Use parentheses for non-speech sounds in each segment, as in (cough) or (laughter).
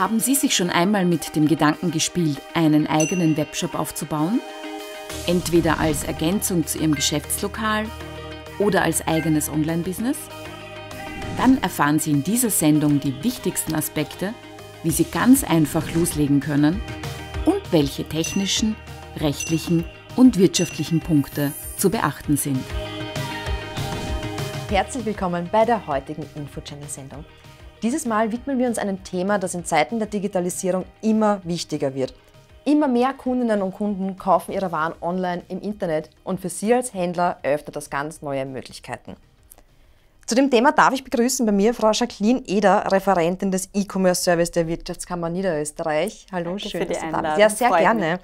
Haben Sie sich schon einmal mit dem Gedanken gespielt, einen eigenen Webshop aufzubauen? Entweder als Ergänzung zu Ihrem Geschäftslokal oder als eigenes Online-Business? Dann erfahren Sie in dieser Sendung die wichtigsten Aspekte, wie Sie ganz einfach loslegen können und welche technischen, rechtlichen und wirtschaftlichen Punkte zu beachten sind. Herzlich willkommen bei der heutigen info channel sendung dieses Mal widmen wir uns einem Thema, das in Zeiten der Digitalisierung immer wichtiger wird. Immer mehr Kundinnen und Kunden kaufen ihre Waren online im Internet und für Sie als Händler eröffnet das ganz neue Möglichkeiten. Zu dem Thema darf ich begrüßen bei mir Frau Jacqueline Eder, Referentin des E-Commerce Service der Wirtschaftskammer Niederösterreich. Hallo, Danke schön, dass du da bist. Ja, sehr Freut gerne. Mich.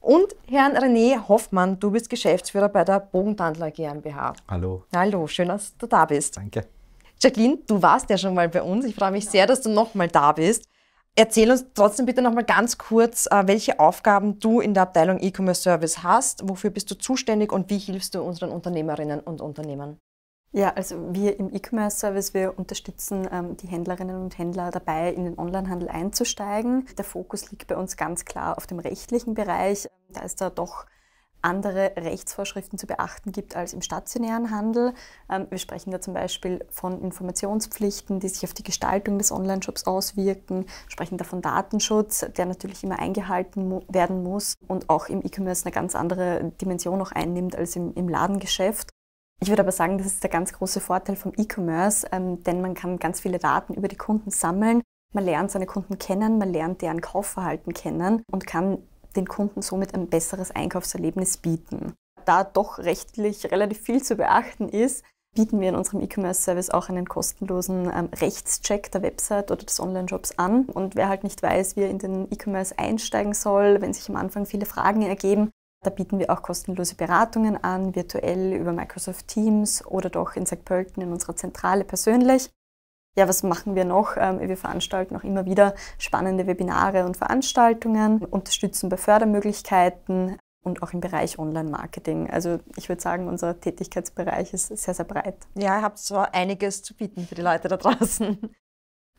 Und Herrn René Hoffmann, du bist Geschäftsführer bei der Bogentandler GmbH. Hallo. Hallo, schön, dass du da bist. Danke. Jacqueline, du warst ja schon mal bei uns. Ich freue mich sehr, dass du nochmal da bist. Erzähl uns trotzdem bitte nochmal ganz kurz, äh, welche Aufgaben du in der Abteilung E-Commerce Service hast, wofür bist du zuständig und wie hilfst du unseren Unternehmerinnen und Unternehmern? Ja, also wir im E-Commerce-Service, wir unterstützen ähm, die Händlerinnen und Händler dabei, in den Onlinehandel einzusteigen. Der Fokus liegt bei uns ganz klar auf dem rechtlichen Bereich. Da ist da doch andere Rechtsvorschriften zu beachten gibt als im stationären Handel. Ähm, wir sprechen da zum Beispiel von Informationspflichten, die sich auf die Gestaltung des Online-Shops auswirken, sprechen da von Datenschutz, der natürlich immer eingehalten werden muss und auch im E-Commerce eine ganz andere Dimension auch einnimmt als im, im Ladengeschäft. Ich würde aber sagen, das ist der ganz große Vorteil vom E-Commerce, ähm, denn man kann ganz viele Daten über die Kunden sammeln. Man lernt seine Kunden kennen, man lernt deren Kaufverhalten kennen und kann den Kunden somit ein besseres Einkaufserlebnis bieten. Da doch rechtlich relativ viel zu beachten ist, bieten wir in unserem E-Commerce-Service auch einen kostenlosen ähm, Rechtscheck der Website oder des Online-Shops an. Und wer halt nicht weiß, wie er in den E-Commerce einsteigen soll, wenn sich am Anfang viele Fragen ergeben, da bieten wir auch kostenlose Beratungen an, virtuell über Microsoft Teams oder doch in St. Pölten in unserer Zentrale persönlich ja, was machen wir noch? Ähm, wir veranstalten auch immer wieder spannende Webinare und Veranstaltungen, unterstützen bei Fördermöglichkeiten und auch im Bereich Online-Marketing. Also ich würde sagen, unser Tätigkeitsbereich ist sehr, sehr breit. Ja, ihr habt zwar einiges zu bieten für die Leute da draußen.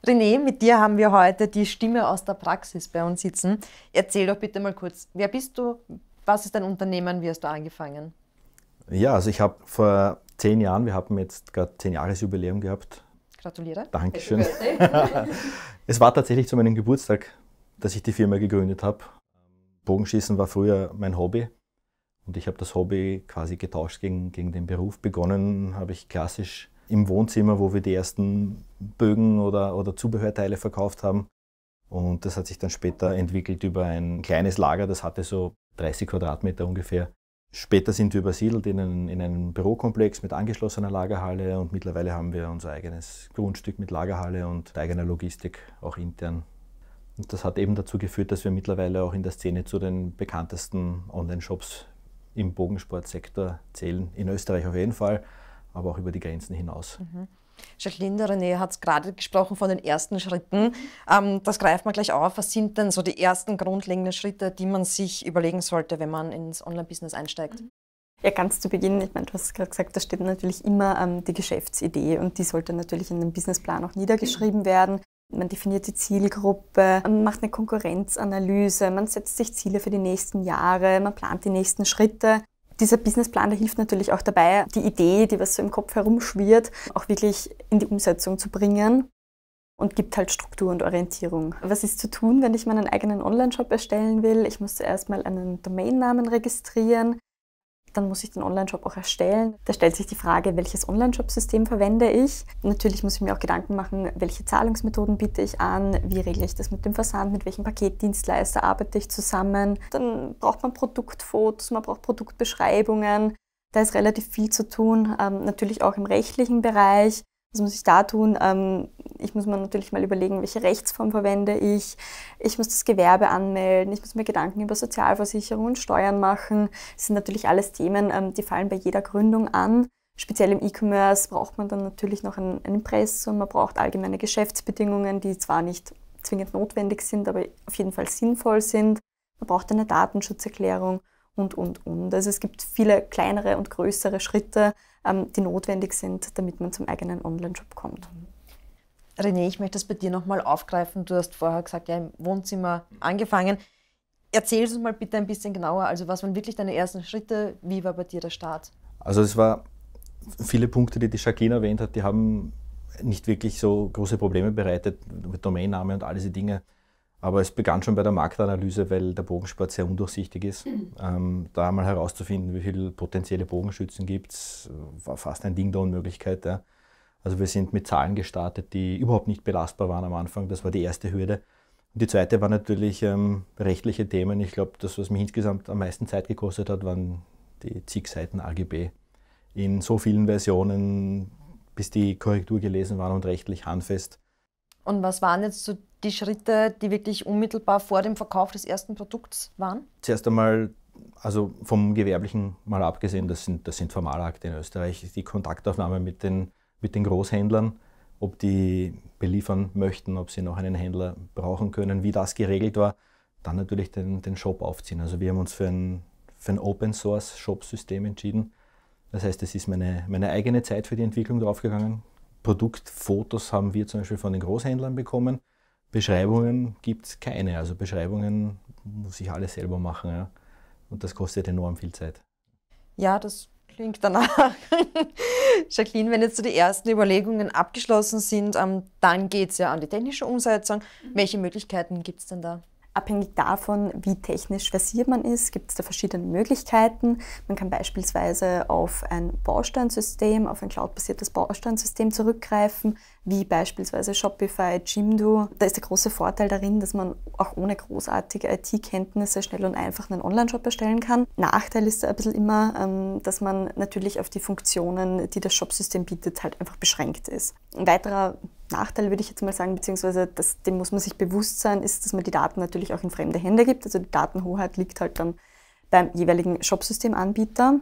René, mit dir haben wir heute die Stimme aus der Praxis bei uns sitzen. Erzähl doch bitte mal kurz, wer bist du? Was ist dein Unternehmen? Wie hast du angefangen? Ja, also ich habe vor zehn Jahren, wir haben jetzt gerade zehn Jahresjubiläum gehabt, Gratuliere. Dankeschön. (laughs) es war tatsächlich zu meinem Geburtstag, dass ich die Firma gegründet habe. Bogenschießen war früher mein Hobby und ich habe das Hobby quasi getauscht gegen, gegen den Beruf. Begonnen habe ich klassisch im Wohnzimmer, wo wir die ersten Bögen oder, oder Zubehörteile verkauft haben. Und das hat sich dann später entwickelt über ein kleines Lager, das hatte so 30 Quadratmeter ungefähr. Später sind wir übersiedelt in einen, in einen Bürokomplex mit angeschlossener Lagerhalle und mittlerweile haben wir unser eigenes Grundstück mit Lagerhalle und eigener Logistik auch intern. Und das hat eben dazu geführt, dass wir mittlerweile auch in der Szene zu den bekanntesten Online-Shops im Bogensportsektor zählen, in Österreich auf jeden Fall, aber auch über die Grenzen hinaus. Mhm. Jacqueline René hat es gerade gesprochen von den ersten Schritten. Ähm, das greift man gleich auf. Was sind denn so die ersten grundlegenden Schritte, die man sich überlegen sollte, wenn man ins Online-Business einsteigt? Mhm. Ja, ganz zu Beginn, ich meine, du hast gerade gesagt, da steht natürlich immer ähm, die Geschäftsidee und die sollte natürlich in einem Businessplan auch niedergeschrieben werden. Man definiert die Zielgruppe, man macht eine Konkurrenzanalyse, man setzt sich Ziele für die nächsten Jahre, man plant die nächsten Schritte. Dieser Businessplan, der hilft natürlich auch dabei, die Idee, die was so im Kopf herumschwirrt, auch wirklich in die Umsetzung zu bringen und gibt halt Struktur und Orientierung. Was ist zu tun, wenn ich meinen eigenen Online-Shop erstellen will? Ich muss zuerst mal einen Domainnamen registrieren dann muss ich den Online-Shop auch erstellen. Da stellt sich die Frage, welches Online-Shop-System verwende ich. Natürlich muss ich mir auch Gedanken machen, welche Zahlungsmethoden biete ich an, wie regle ich das mit dem Versand, mit welchem Paketdienstleister arbeite ich zusammen. Dann braucht man Produktfotos, man braucht Produktbeschreibungen. Da ist relativ viel zu tun, ähm, natürlich auch im rechtlichen Bereich. Was muss ich da tun? Ähm, ich muss mir natürlich mal überlegen, welche Rechtsform verwende ich. Ich muss das Gewerbe anmelden. Ich muss mir Gedanken über Sozialversicherung und Steuern machen. Das sind natürlich alles Themen, ähm, die fallen bei jeder Gründung an. Speziell im E-Commerce braucht man dann natürlich noch ein, ein Impressum. Man braucht allgemeine Geschäftsbedingungen, die zwar nicht zwingend notwendig sind, aber auf jeden Fall sinnvoll sind. Man braucht eine Datenschutzerklärung und, und, und. Also es gibt viele kleinere und größere Schritte, ähm, die notwendig sind, damit man zum eigenen Online-Shop kommt. René, ich möchte das bei dir nochmal aufgreifen. Du hast vorher gesagt, ja, im Wohnzimmer angefangen. Erzähl es uns mal bitte ein bisschen genauer. Also, was waren wirklich deine ersten Schritte? Wie war bei dir der Start? Also, es war viele Punkte, die die Jacqueline erwähnt hat, die haben nicht wirklich so große Probleme bereitet mit Domainname und all diese Dinge. Aber es begann schon bei der Marktanalyse, weil der Bogensport sehr undurchsichtig ist. Mhm. Ähm, da mal herauszufinden, wie viele potenzielle Bogenschützen gibt es, war fast ein Ding der Unmöglichkeit. Ja. Also wir sind mit Zahlen gestartet, die überhaupt nicht belastbar waren am Anfang. Das war die erste Hürde. Und die zweite war natürlich ähm, rechtliche Themen. Ich glaube, das, was mich insgesamt am meisten Zeit gekostet hat, waren die zig Seiten AGB. In so vielen Versionen, bis die Korrektur gelesen waren und rechtlich handfest. Und was waren jetzt so die Schritte, die wirklich unmittelbar vor dem Verkauf des ersten Produkts waren? Zuerst einmal, also vom Gewerblichen mal abgesehen, das sind, das sind Formalakte in Österreich, die Kontaktaufnahme mit den, mit den Großhändlern, ob die beliefern möchten, ob sie noch einen Händler brauchen können, wie das geregelt war. Dann natürlich den, den Shop aufziehen. Also wir haben uns für ein, für ein Open-Source-Shop-System entschieden. Das heißt, es ist meine, meine eigene Zeit für die Entwicklung draufgegangen. Produktfotos haben wir zum Beispiel von den Großhändlern bekommen Beschreibungen gibt es keine. Also Beschreibungen muss ich alles selber machen. Ja. Und das kostet enorm viel Zeit. Ja, das klingt danach. (laughs) Jacqueline, wenn jetzt so die ersten Überlegungen abgeschlossen sind, ähm, dann geht es ja an die technische Umsetzung. Welche Möglichkeiten gibt es denn da? Abhängig davon, wie technisch versiert man ist, gibt es da verschiedene Möglichkeiten. Man kann beispielsweise auf ein Bausteinsystem, auf ein cloudbasiertes Bausteinsystem zurückgreifen wie beispielsweise Shopify, Jimdo. Da ist der große Vorteil darin, dass man auch ohne großartige IT-Kenntnisse schnell und einfach einen Online-Shop erstellen kann. Nachteil ist da ein bisschen immer, ähm, dass man natürlich auf die Funktionen, die das Shopsystem bietet, halt einfach beschränkt ist. Ein weiterer Nachteil würde ich jetzt mal sagen, beziehungsweise das, dem muss man sich bewusst sein, ist, dass man die Daten natürlich auch in fremde Hände gibt. Also die Datenhoheit liegt halt dann beim jeweiligen Shopsystemanbieter.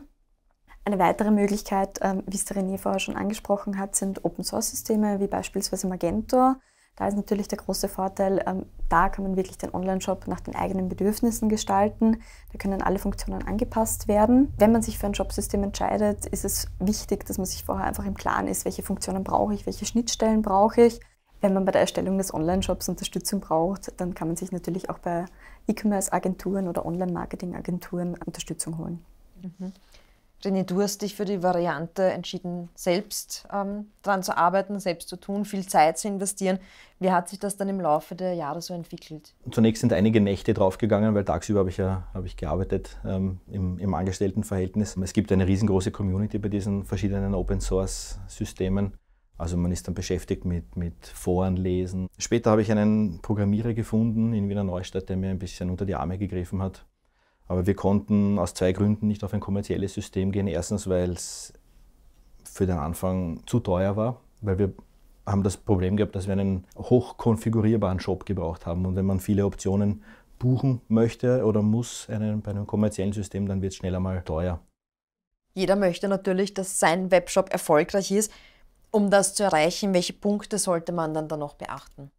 Eine weitere Möglichkeit, ähm, wie es der René vorher schon angesprochen hat, sind Open-Source-Systeme wie beispielsweise Magento. Da ist natürlich der große Vorteil, ähm, da kann man wirklich den Online-Shop nach den eigenen Bedürfnissen gestalten. Da können alle Funktionen angepasst werden. Wenn man sich für ein Shopsystem entscheidet, ist es wichtig, dass man sich vorher einfach im Klaren ist, welche Funktionen brauche ich, welche Schnittstellen brauche ich. Wenn man bei der Erstellung des Online-Shops Unterstützung braucht, dann kann man sich natürlich auch bei E-Commerce-Agenturen oder Online-Marketing-Agenturen Unterstützung holen. Mhm. René, du hast dich für die Variante entschieden, selbst ähm, daran zu arbeiten, selbst zu tun, viel Zeit zu investieren. Wie hat sich das dann im Laufe der Jahre so entwickelt? Zunächst sind einige Nächte draufgegangen, weil tagsüber habe ich ja hab ich gearbeitet ähm, im, im Angestelltenverhältnis. Es gibt eine riesengroße Community bei diesen verschiedenen Open-Source-Systemen. Also man ist dann beschäftigt mit, mit Foren Später habe ich einen Programmierer gefunden in Wiener Neustadt, der mir ein bisschen unter die Arme gegriffen hat aber wir konnten aus zwei Gründen nicht auf ein kommerzielles System gehen. Erstens, weil es für den Anfang zu teuer war, weil wir haben das Problem gehabt, dass wir einen hochkonfigurierbaren Shop gebraucht haben. Und wenn man viele Optionen buchen möchte oder muss einen, bei einem kommerziellen System, dann wird es schneller mal teuer. Jeder möchte natürlich, dass sein Webshop erfolgreich ist. Um das zu erreichen, welche Punkte sollte man dann da noch beachten?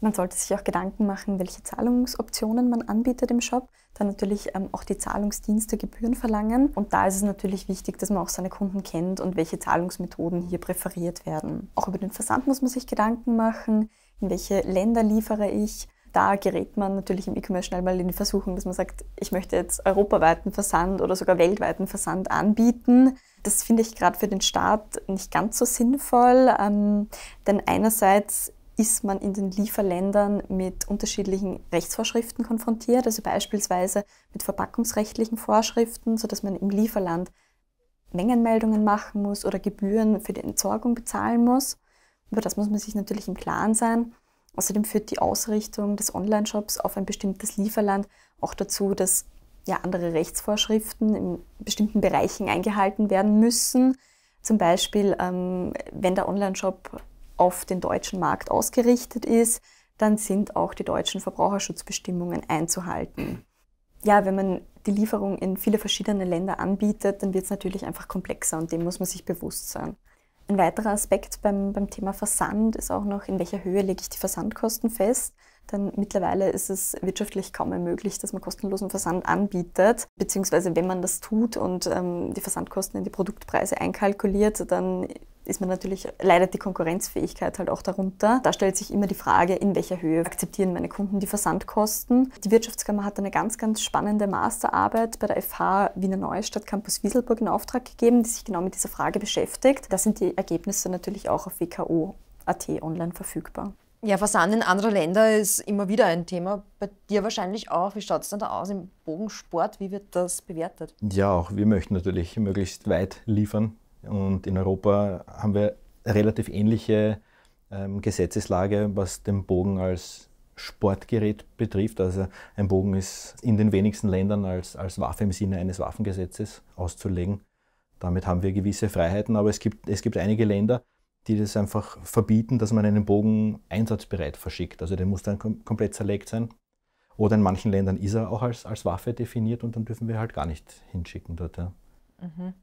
Man sollte sich auch Gedanken machen, welche Zahlungsoptionen man anbietet im Shop. Dann natürlich ähm, auch die Zahlungsdienste Gebühren verlangen. Und da ist es natürlich wichtig, dass man auch seine Kunden kennt und welche Zahlungsmethoden hier präferiert werden. Auch über den Versand muss man sich Gedanken machen, in welche Länder liefere ich. Da gerät man natürlich im E-Commerce schnell mal in die Versuchung, dass man sagt, ich möchte jetzt europaweiten Versand oder sogar weltweiten Versand anbieten. Das finde ich gerade für den Staat nicht ganz so sinnvoll, ähm, denn einerseits ist man in den Lieferländern mit unterschiedlichen Rechtsvorschriften konfrontiert, also beispielsweise mit verpackungsrechtlichen Vorschriften, sodass man im Lieferland Mengenmeldungen machen muss oder Gebühren für die Entsorgung bezahlen muss. Über das muss man sich natürlich im Klaren sein. Außerdem führt die Ausrichtung des Online-Shops auf ein bestimmtes Lieferland auch dazu, dass ja, andere Rechtsvorschriften in bestimmten Bereichen eingehalten werden müssen. Zum Beispiel, ähm, wenn der Online-Shop auf den deutschen Markt ausgerichtet ist, dann sind auch die deutschen Verbraucherschutzbestimmungen einzuhalten. Ja, wenn man die Lieferung in viele verschiedene Länder anbietet, dann wird es natürlich einfach komplexer und dem muss man sich bewusst sein. Ein weiterer Aspekt beim, beim Thema Versand ist auch noch, in welcher Höhe lege ich die Versandkosten fest. Denn mittlerweile ist es wirtschaftlich kaum mehr möglich, dass man kostenlosen Versand anbietet. Beziehungsweise wenn man das tut und ähm, die Versandkosten in die Produktpreise einkalkuliert, dann ist man natürlich, leidet die Konkurrenzfähigkeit halt auch darunter. Da stellt sich immer die Frage, in welcher Höhe akzeptieren meine Kunden die Versandkosten. Die Wirtschaftskammer hat eine ganz, ganz spannende Masterarbeit bei der FH Wiener Neustadt Campus Wieselburg in Auftrag gegeben, die sich genau mit dieser Frage beschäftigt. Da sind die Ergebnisse natürlich auch auf WKO.at online verfügbar. Ja, Versand in andere Länder ist immer wieder ein Thema. Bei dir wahrscheinlich auch. Wie schaut es denn da aus im Bogensport? Wie wird das bewertet? Ja, auch wir möchten natürlich möglichst weit liefern. Und in Europa haben wir relativ ähnliche ähm, Gesetzeslage, was den Bogen als Sportgerät betrifft. Also ein Bogen ist in den wenigsten Ländern als, als Waffe im Sinne eines Waffengesetzes auszulegen. Damit haben wir gewisse Freiheiten, aber es gibt, es gibt einige Länder, die das einfach verbieten, dass man einen Bogen einsatzbereit verschickt. Also der muss dann kom komplett zerlegt sein. Oder in manchen Ländern ist er auch als, als Waffe definiert und dann dürfen wir halt gar nicht hinschicken dort. Ja. Mhm.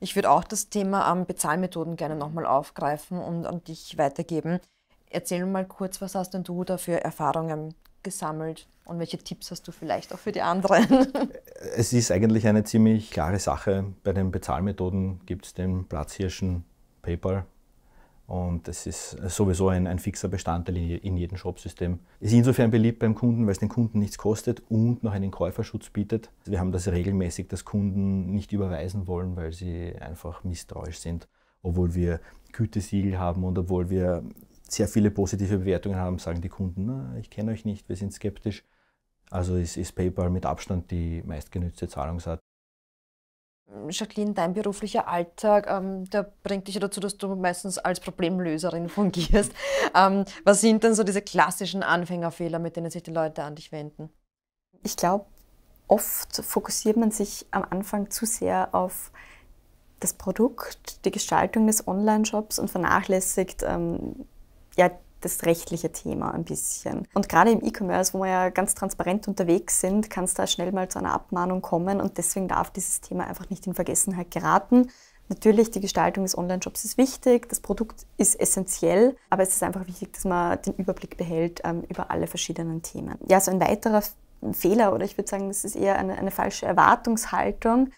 Ich würde auch das Thema ähm, Bezahlmethoden gerne nochmal aufgreifen und an dich weitergeben. Erzähl mal kurz, was hast denn du da für Erfahrungen gesammelt und welche Tipps hast du vielleicht auch für die anderen? (laughs) es ist eigentlich eine ziemlich klare Sache. Bei den Bezahlmethoden gibt es den Platzhirschen PayPal und das ist sowieso ein, ein fixer Bestandteil in, in jedem Shopsystem. Ist insofern beliebt beim Kunden, weil es den Kunden nichts kostet und noch einen Käuferschutz bietet. Wir haben das regelmäßig, dass Kunden nicht überweisen wollen, weil sie einfach misstrauisch sind. Obwohl wir Gütesiegel haben und obwohl wir sehr viele positive Bewertungen haben, sagen die Kunden, na, ich kenne euch nicht, wir sind skeptisch. Also ist, ist PayPal mit Abstand die meistgenützte Zahlungsart. Jacqueline, dein beruflicher Alltag, ähm, der bringt dich ja dazu, dass du meistens als Problemlöserin (laughs) fungierst. Ähm, was sind denn so diese klassischen Anfängerfehler, mit denen sich die Leute an dich wenden? Ich glaube, oft fokussiert man sich am Anfang zu sehr auf das Produkt, die Gestaltung des Online-Shops und vernachlässigt ähm, ja, das rechtliche Thema ein bisschen. Und gerade im E-Commerce, wo wir ja ganz transparent unterwegs sind, kann es da schnell mal zu einer Abmahnung kommen und deswegen darf dieses Thema einfach nicht in Vergessenheit geraten. Natürlich, die Gestaltung des Online-Shops ist wichtig, das Produkt ist essentiell, aber es ist einfach wichtig, dass man den Überblick behält ähm, über alle verschiedenen Themen. Ja, so ein weiterer Fehler oder ich würde sagen, es ist eher eine, eine falsche Erwartungshaltung,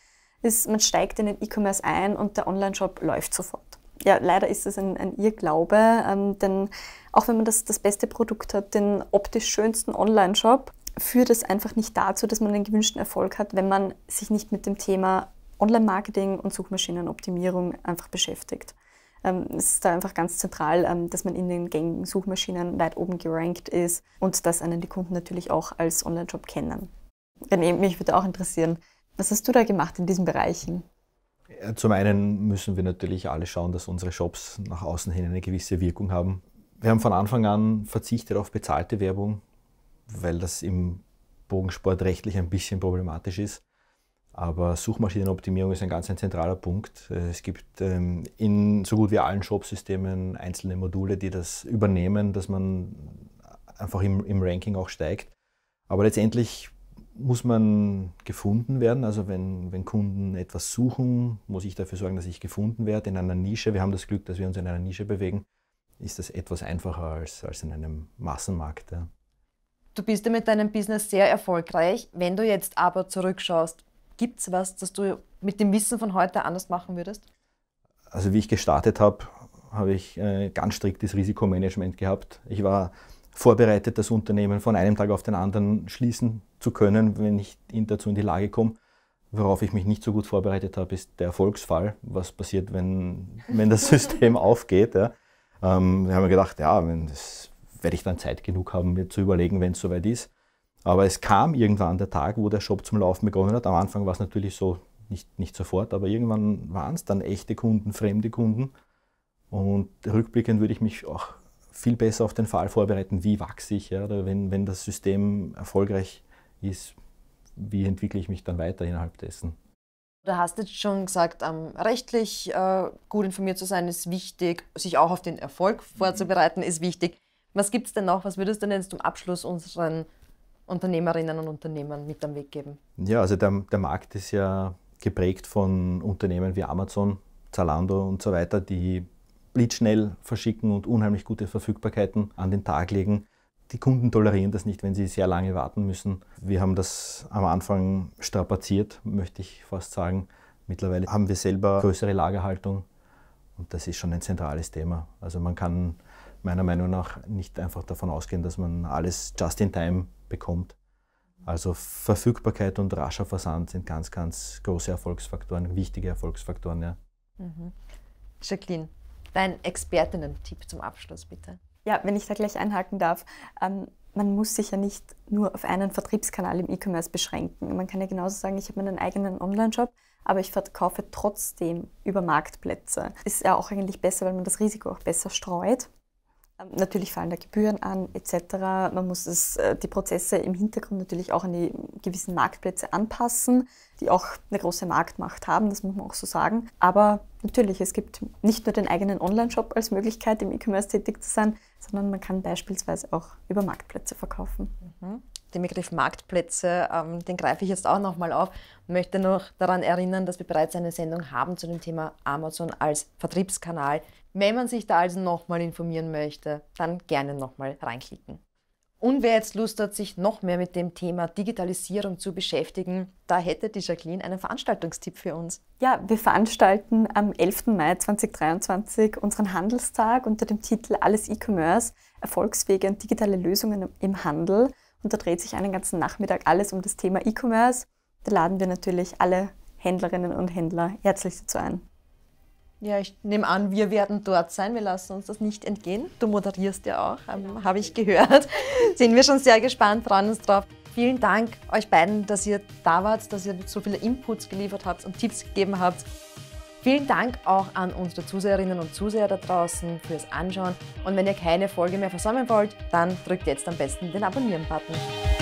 ist, man steigt in den E-Commerce ein und der Online-Shop läuft sofort ja, leider ist es ein, ein Irrglaube, ähm, denn auch wenn man das, das beste Produkt hat, den optisch schönsten Online-Shop, führt es einfach nicht dazu, dass man den gewünschten Erfolg hat, wenn man sich nicht mit dem Thema Online-Marketing und Suchmaschinenoptimierung einfach beschäftigt. Ähm, es ist da einfach ganz zentral, ähm, dass man in den gängigen Suchmaschinen weit oben gerankt ist und dass einen die Kunden natürlich auch als online shop kennen. René, mich würde auch interessieren, was hast du da gemacht in diesen Bereichen? Zum einen müssen wir natürlich alle schauen, dass unsere Shops nach außen hin eine gewisse Wirkung haben. Wir haben von Anfang an verzichtet auf bezahlte Werbung, weil das im Bogensport rechtlich ein bisschen problematisch ist. Aber Suchmaschinenoptimierung ist ein ganz ein zentraler Punkt. Es gibt ähm, in so gut wie allen Shopsystemen einzelne Module, die das übernehmen, dass man einfach im, im Ranking auch steigt. Aber letztendlich muss man gefunden werden. Also wenn, wenn Kunden etwas suchen, muss ich dafür sorgen, dass ich gefunden werde in einer Nische. Wir haben das Glück, dass wir uns in einer Nische bewegen. Ist das etwas einfacher als, als in einem Massenmarkt. Ja. Du bist ja mit deinem Business sehr erfolgreich. Wenn du jetzt aber zurückschaust, gibt es was, das du mit dem Wissen von heute anders machen würdest? Also wie ich gestartet habe, habe ich äh, ganz striktes Risikomanagement gehabt. Ich war vorbereitet, das Unternehmen von einem Tag auf den anderen schließen zu können, wenn ich ihn dazu in die Lage komme. Worauf ich mich nicht so gut vorbereitet habe, ist der Erfolgsfall. Was passiert, wenn, wenn das (laughs) System aufgeht? Ja. Ähm, da haben wir gedacht, ja, wenn das werde ich dann Zeit genug haben, mir zu überlegen, wenn es soweit ist. Aber es kam irgendwann der Tag, wo der Shop zum Laufen begonnen hat. Am Anfang war es natürlich so, nicht, nicht sofort, aber irgendwann waren es dann echte Kunden, fremde Kunden. Und rückblickend würde ich mich auch viel besser auf den Fall vorbereiten, wie wachse ich, ja, oder wenn, wenn das System erfolgreich ist, wie entwickle ich mich dann weiter innerhalb dessen. Du hast jetzt schon gesagt, ähm, rechtlich äh, gut informiert zu sein ist wichtig, sich auch auf den Erfolg mhm. vorzubereiten ist wichtig. Was gibt es denn noch? Was würdest du denn jetzt zum Abschluss unseren Unternehmerinnen und Unternehmern mit am Weg geben? Ja, also der, der Markt ist ja geprägt von Unternehmen wie Amazon, Zalando und so weiter, die blitzschnell verschicken und unheimlich gute Verfügbarkeiten an den Tag legen. Die Kunden tolerieren das nicht, wenn sie sehr lange warten müssen. Wir haben das am Anfang strapaziert, möchte ich fast sagen. Mittlerweile haben wir selber größere Lagerhaltung und das ist schon ein zentrales Thema. Also man kann meiner Meinung nach nicht einfach davon ausgehen, dass man alles just in time bekommt. Also Verfügbarkeit und rascher Versand sind ganz, ganz große Erfolgsfaktoren, wichtige Erfolgsfaktoren. Ja. Mhm. Jacqueline, Dein Expertinnen-Tipp zum Abschluss, bitte. Ja, wenn ich da gleich einhaken darf. Ähm, man muss sich ja nicht nur auf einen Vertriebskanal im E-Commerce beschränken. Man kann ja genauso sagen, ich habe meinen eigenen Online-Shop, aber ich verkaufe trotzdem über Marktplätze. Ist ja auch eigentlich besser, weil man das Risiko auch besser streut. Ähm, natürlich fallen da Gebühren an etc. Man muss es, äh, die Prozesse im Hintergrund natürlich auch an die gewissen Marktplätze anpassen, die auch eine große Marktmacht haben, das muss man auch so sagen. Aber Natürlich, es gibt nicht nur den eigenen Online-Shop als Möglichkeit, im E-Commerce tätig zu sein, sondern man kann beispielsweise auch über Marktplätze verkaufen. Mhm. Den Begriff Marktplätze, ähm, den greife ich jetzt auch nochmal auf. Möchte noch daran erinnern, dass wir bereits eine Sendung haben zu dem Thema Amazon als Vertriebskanal. Wenn man sich da also nochmal informieren möchte, dann gerne nochmal reinklicken. Und wer jetzt Lust hat, sich noch mehr mit dem Thema Digitalisierung zu beschäftigen, da hätte die Jacqueline einen Veranstaltungstipp für uns. Ja, wir veranstalten am 11. Mai 2023 unseren Handelstag unter dem Titel Alles E-Commerce, Erfolgswege und digitale Lösungen im Handel. Und da dreht sich einen ganzen Nachmittag alles um das Thema E-Commerce. Da laden wir natürlich alle Händlerinnen und Händler herzlich dazu ein. Ja, ich nehme an, wir werden dort sein. Wir lassen uns das nicht entgehen. Du moderierst ja auch, ähm, genau. habe ich gehört. (laughs) Sind wir schon sehr gespannt, freuen uns drauf. Vielen Dank euch beiden, dass ihr da wart, dass ihr so viele Inputs geliefert habt und Tipps gegeben habt. Vielen Dank auch an unsere Zuseherinnen und Zuseher da draußen fürs Anschauen. Und wenn ihr keine Folge mehr versäumen wollt, dann drückt jetzt am besten den Abonnieren-Button.